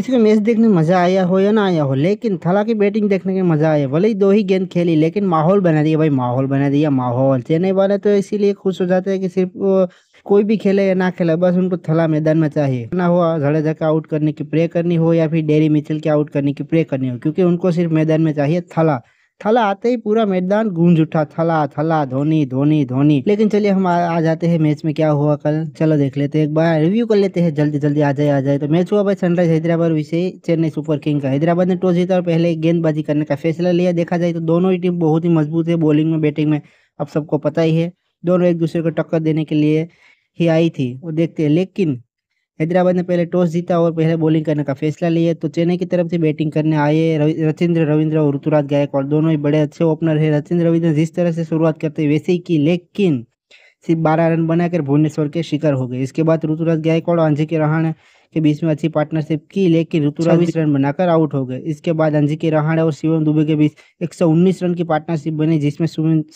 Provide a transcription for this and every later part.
किसी को मैच देखने में मज़ा आया हो या ना आया हो लेकिन थला की बैटिंग देखने के मज़ा आया भले ही दो ही गेंद खेली लेकिन माहौल बना दिया भाई माहौल बना दिया माहौल चेन्नई वाले तो इसीलिए खुश हो जाते हैं कि सिर्फ कोई भी खेले या ना खेले बस उनको थला मैदान में चाहिए ना हुआ झड़े झक आउट करने की प्रे करनी हो या फिर डेरी मिचल के आउट करने की प्रे करनी हो क्योंकि उनको सिर्फ मैदान में चाहिए थला थला आते ही पूरा मैदान गूंज उठा थला थला धोनी धोनी धोनी लेकिन चलिए हम आ, आ जाते हैं मैच में क्या हुआ कल चलो देख लेते हैं एक बार रिव्यू कर लेते हैं जल्दी जल्दी आ जाए आ जाए तो मैच हुआ भाई सनराइज हैदराबाद विषय चेन्नई सुपर किंग का हैदराबाद ने टॉस जीता और पहले गेंदबाजी करने का फैसला लिया देखा जाए तो दोनों ही टीम बहुत ही मजबूत है बॉलिंग में बैटिंग में अब सबको पता ही है दोनों एक दूसरे को टक्कर देने के लिए ही आई थी वो देखते हैं लेकिन हैदराबाद ने पहले टॉस जीता और पहले बॉलिंग करने का फैसला लिया तो चेन्नई की तरफ से बैटिंग करने आए रचिंद्र रविंद्र और ऋतुराज गायकवाड़ दोनों ही बड़े अच्छे ओपनर है रचिंद्र रविंद्र जिस तरह से शुरुआत करते वैसे ही की लेकिन सिर्फ बारह रन बनाकर भुवनेश्वर के शिकार हो गए इसके बाद ऋतुराज गायकवाड़ और के रहाणे के बीच में अच्छी पार्टनरशिप की लेकिन ऋतुराज बीस रन बनाकर आउट हो गए इसके बाद के रहाणे और शिवम दुबे के बीच 119 रन की पार्टनरशिप बनी जिसमें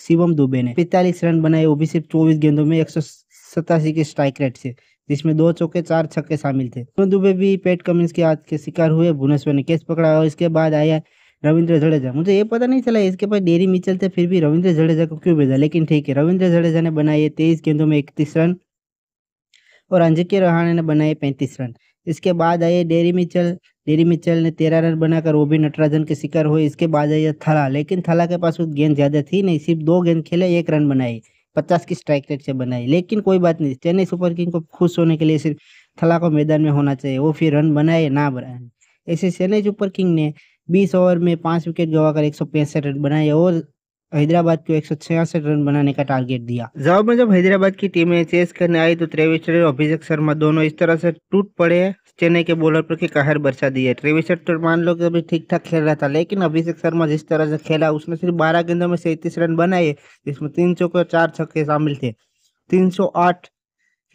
शिवम दुबे ने पैंतालीस रन बनाए वो भी सिर्फ चौबीस गेंदों में एक सतासी के स्ट्राइक रेट से जिसमें दो चौके चार छक्के शामिल थे तो दुबे भी पेट कमिंस के हाथ के शिकार हुए भुवनेश्वर ने केस पकड़ा और इसके बाद आया रविंद्र जडेजा मुझे ये पता नहीं चला इसके पास डेरी मिचल थे फिर भी रविंद्र जडेजा को क्यों भेजा लेकिन ठीक है रविंद्र जडेजा ने बनाए तेईस गेंदों में इकतीस रन और अंजिक्य रहाणे ने बनाए पैंतीस रन इसके बाद आए डेरी मिचल डेरी मिचल ने तेरह रन बनाकर वो भी नटराजन के शिकार हुए इसके बाद आया थला लेकिन थला के पास गेंद ज़्यादा थी नहीं सिर्फ दो गेंद खेले एक रन बनाए पचास की स्ट्राइक रेट से बनाई लेकिन कोई बात नहीं चेन्नई सुपर किंग को खुश होने के लिए सिर्फ थला को मैदान में होना चाहिए वो फिर रन बनाए ना बनाए ऐसे चेन्नई सुपर किंग ने बीस ओवर में पांच विकेट गवाकर एक सौ पैंसठ रन बनाए और हैदराबाद को एक रन बनाने का टारगेट दिया जवाब में जब हैदराबाद की टीम चेस करने आई तो ट्रेविस्टर और अभिषेक शर्मा दोनों इस तरह से टूट पड़े चेन्नई के बॉलर पर के कहर बरसा दिए ट्रेविस्टर तो मान लो कि अभी ठीक ठाक खेल रहा था लेकिन अभिषेक शर्मा जिस तरह से खेला उसने सिर्फ बारह गेंदों में सैंतीस रन बनाए जिसमें तीन सौ और चार छक्के शामिल थे तीन सौ आठ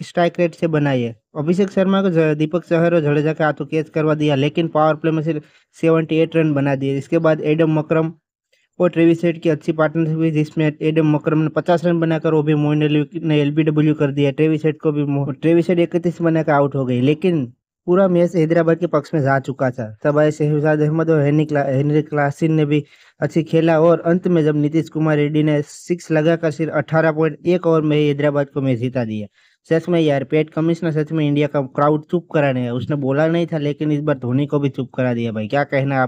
स्ट्राइक रेट से बनाए अभिषेक शर्मा को दीपक चहर और जडेजा के हाथों कैच करवा दिया लेकिन पावर प्ले में सिर्फ सेवेंटी एट रन बना दिए इसके बाद एडम मकरम और ट्रेविस हेड की अच्छी पार्टनरशिप हुई जिसमें एडम मकरम ने पचास रन बनाकर वो भी मोइन ने डब्ल्यू कर दिया ट्रेविस हेड को भी ट्रेविस हेड इकतीस बनाकर आउट हो गई लेकिन पूरा मैच हैदराबाद के पक्ष में जा चुका था तब आए शहजाद अहमद और हेनरी क्ला, हेनरी क्लासिन ने भी अच्छी खेला और अंत में जब नीतीश कुमार रेड्डी ने सिक्स लगाकर सिर्फ अठारह पॉइंट एक ओवर में ही हैदराबाद को मैच जीता दिया सच में यार पेट कमिश्नर सच में इंडिया का क्राउड चुप कराने है उसने बोला नहीं था लेकिन इस बार धोनी को भी चुप करा दिया भाई क्या कहना आप